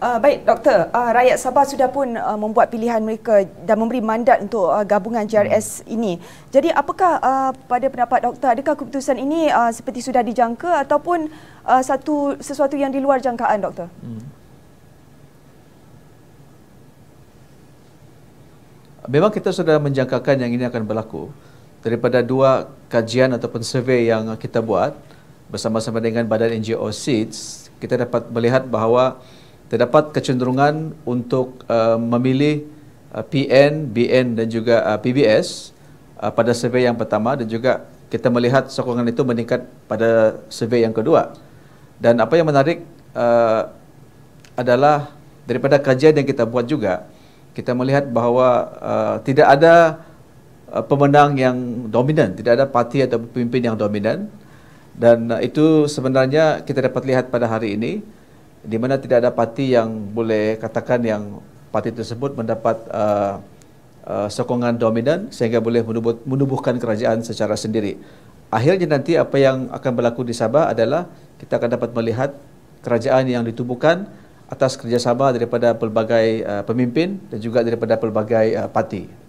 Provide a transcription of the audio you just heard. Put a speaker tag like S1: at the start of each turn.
S1: Uh, baik doktor, uh, rakyat Sabah sudah pun uh, membuat pilihan mereka dan memberi mandat untuk uh, gabungan GRS hmm. ini. Jadi apakah uh, pada pendapat doktor adakah keputusan ini uh, seperti sudah dijangka ataupun uh, satu sesuatu yang di luar jangkaan doktor? Hmm.
S2: Memang kita sudah menjangkakan yang ini akan berlaku daripada dua kajian ataupun survey yang kita buat bersama-sama dengan badan NGO SEEDS kita dapat melihat bahawa terdapat kecenderungan untuk uh, memilih uh, PN, BN dan juga uh, PBS uh, pada survei yang pertama dan juga kita melihat sokongan itu meningkat pada survei yang kedua. Dan apa yang menarik uh, adalah daripada kajian yang kita buat juga, kita melihat bahawa uh, tidak ada uh, pemenang yang dominan, tidak ada parti atau pemimpin yang dominan. Dan uh, itu sebenarnya kita dapat lihat pada hari ini, di mana tidak ada parti yang boleh katakan yang parti tersebut mendapat uh, uh, sokongan dominan sehingga boleh menubuh, menubuhkan kerajaan secara sendiri. Akhirnya nanti apa yang akan berlaku di Sabah adalah kita akan dapat melihat kerajaan yang ditubuhkan atas kerjasama daripada pelbagai uh, pemimpin dan juga daripada pelbagai uh, parti.